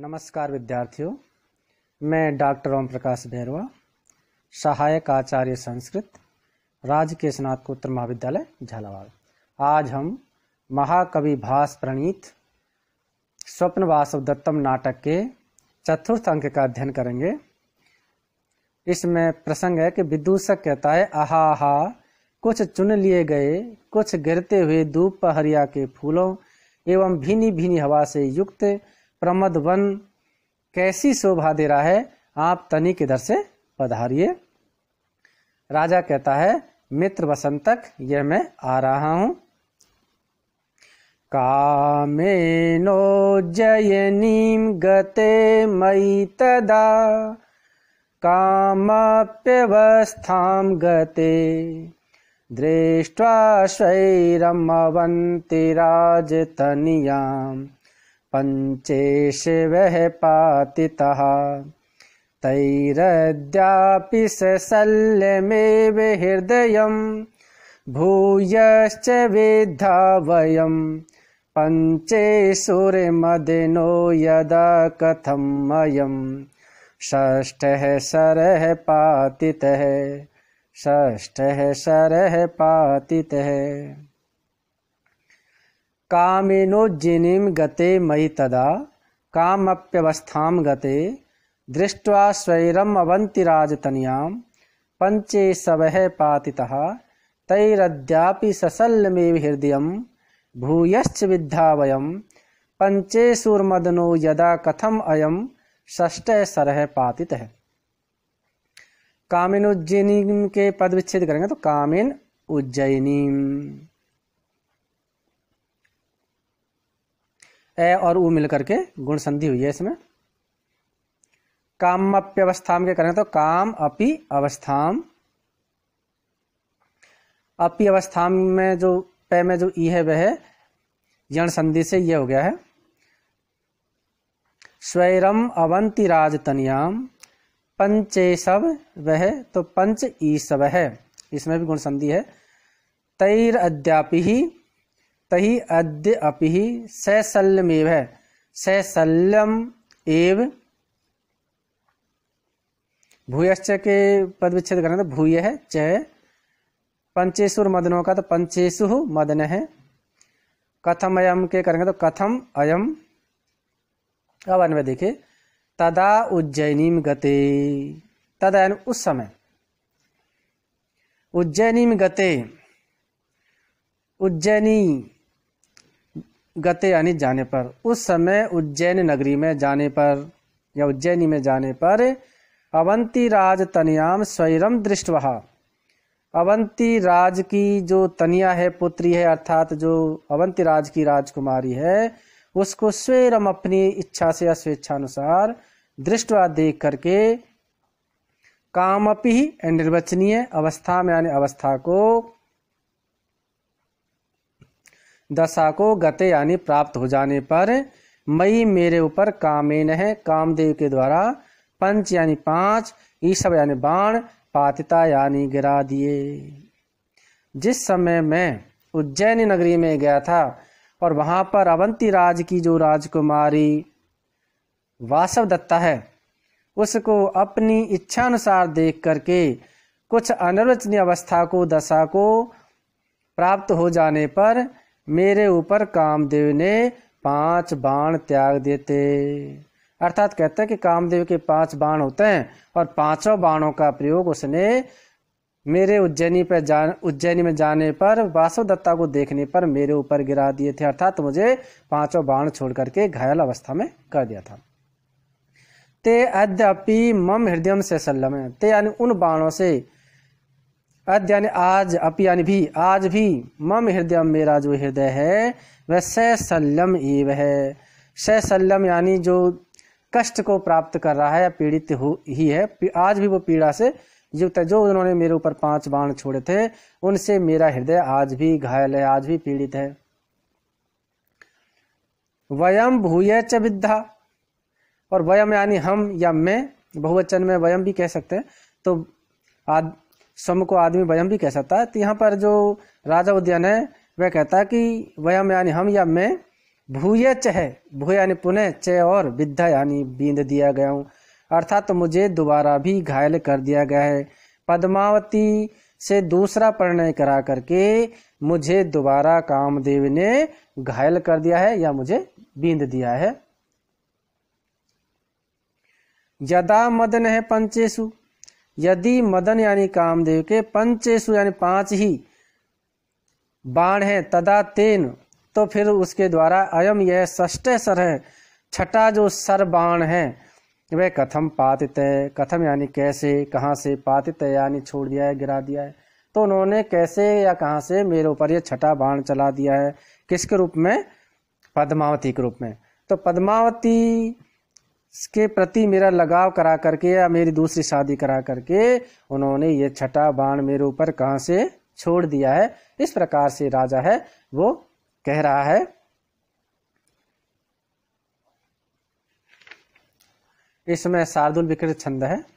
नमस्कार विद्यार्थियों मैं डॉक्टर ओम प्रकाश भैरवा सहायक आचार्य संस्कृत राजकीय स्नातकोत्तर महाविद्यालय झालावाड़ आज हम महाकवि भास प्रणीत स्वप्न वासव दत्तम नाटक के चतुर्थ अंक का अध्ययन करेंगे इसमें प्रसंग है कि विदूषक कहता है आहा हा कुछ चुन लिए गए कुछ गिरते हुए धूप पहरिया के फूलों एवं भीनी भीनी हवा से युक्त प्रमद वन कैसी शोभा दे रहा है आप तनिक इधर से पधारिए राजा कहता है मित्र वसंतक यह मैं आ रहा हूं कामे जय जयनीम गते मई तदा कामप्यवस्थां गते दृष्ट्वा स्वैरमवन्ति राजतनियाम् पञ्चे शिवः पातितः तैरद्यापि शल्यमेव हृदयं भूयश्च विद्धावयम् पञ्चे सुरमदिनो यदा मयं षष्ठः शरः पातितः षष्ठः शरः पातितः कामेनो कामेनोज्जिनीम गते मयि तदा कामप्यवस्थाम गते दृष्ट्वा स्वैरम अवंतिराजतनियाम पंचे सवह पातितः तैरद्यापि ससल्लमेव हृदय भूयश्च विद्यावयम पंचे सूर्मदनो यदा कथम अयम ष्ट सरह पातित कामिन कामेन उज्जैनी के पद विच्छेद करेंगे तो कामिन उज्जैनी ए और ऊ मिलकर के गुण संधि हुई है इसमें काम अप्यवस्थाम के करें तो काम अपि अवस्थाम अपि अवस्थाम में जो पे में जो ई है वह यण संधि से यह हो गया है स्वैरम अवंति राज तनियाम पंचे सब वह तो पंच ई सब है इसमें भी गुण संधि है तैर अद्यापि ही तही अद्य अपि सैसल्यमेव है सैसल्यम एव भूयश्च के पद विच्छेद करना तो भूय है च पंचेशुर मदनों का तो पंचेशु मदन है कथम अयम के करेंगे तो कथम अयम अब अन्य देखे तदा उज्जैनीम गते तदा यानी उस समय उज्जैनीम गते उज्जैनी गते यानी जाने पर उस समय उज्जैन नगरी में जाने पर या उज्जैनी में जाने पर अवंती राज तनियाम स्वयं दृष्टवहा अवंती राज की जो तनिया है पुत्री है अर्थात जो अवंती राज की राजकुमारी है उसको स्वयं अपनी इच्छा से या स्वेच्छानुसार दृष्टवा देख करके ही निर्वचनीय अवस्था में यानी अवस्था को दशा को गते यानी प्राप्त हो जाने पर मई मेरे ऊपर कामेन है कामदेव के द्वारा पंच यानी पांच ईसव यानी बाण पातिता यानी गिरा दिए जिस समय मैं उज्जैन नगरी में गया था और वहां पर अवंती राज की जो राजकुमारी वासव दत्ता है उसको अपनी इच्छा अनुसार देख करके कुछ अनिर्वचनीय अवस्था को दशा को प्राप्त हो जाने पर मेरे ऊपर कामदेव ने पांच बाण त्याग देते अर्थात कहते हैं कि कामदेव के पांच बाण होते हैं और पांचों बाणों का प्रयोग उसने मेरे उज्जैनी पर जा उज्जैनी में जाने पर वासुदत्ता को देखने पर मेरे ऊपर गिरा दिए थे अर्थात मुझे पांचों बाण छोड़ करके घायल अवस्था में कर दिया था ते अद्यपि मम हृदय से सलम ते यानी उन बाणों से अद यानी आज अप यानी भी आज भी मम हृदय मेरा जो हृदय है वह सल्लम एव है सल्लम यानी जो कष्ट को प्राप्त कर रहा है या पीड़ित हो ही है आज भी वो पीड़ा से युक्त है जो उन्होंने मेरे ऊपर पांच बाण छोड़े थे उनसे मेरा हृदय आज भी घायल है आज भी पीड़ित है वयम भूय च विद्या और वयम यानी हम या मैं बहुवचन में वयम भी कह सकते हैं तो आद सम को आदमी वयम भी कह सकता है तो यहाँ पर जो राजा उद्यान है वह कहता है कि वयम यानी हम या मैं भूय चह भू यानी पुनः चे और विद्या यानी बींद दिया गया हूँ अर्थात तो मुझे दोबारा भी घायल कर दिया गया है पद्मावती से दूसरा परिणय करा करके मुझे दोबारा कामदेव ने घायल कर दिया है या मुझे बींद दिया है यदा मदन है पंचेशु यदि मदन यानी कामदेव के पंचेशु यानी पांच ही बाण हैं तदा तेन तो फिर उसके द्वारा अयम यह ष्ट सर है छठा जो सर बाण है वह कथम पातित है कथम यानी कैसे कहाँ से पातित है यानी छोड़ दिया है गिरा दिया है तो उन्होंने कैसे या कहाँ से मेरे ऊपर यह छठा बाण चला दिया है किसके रूप में पद्मावती के रूप में तो पद्मावती के प्रति मेरा लगाव करा करके या मेरी दूसरी शादी करा करके उन्होंने ये छठा बाण मेरे ऊपर कहाँ से छोड़ दिया है इस प्रकार से राजा है वो कह रहा है इसमें शार्दुल विकृत छंद है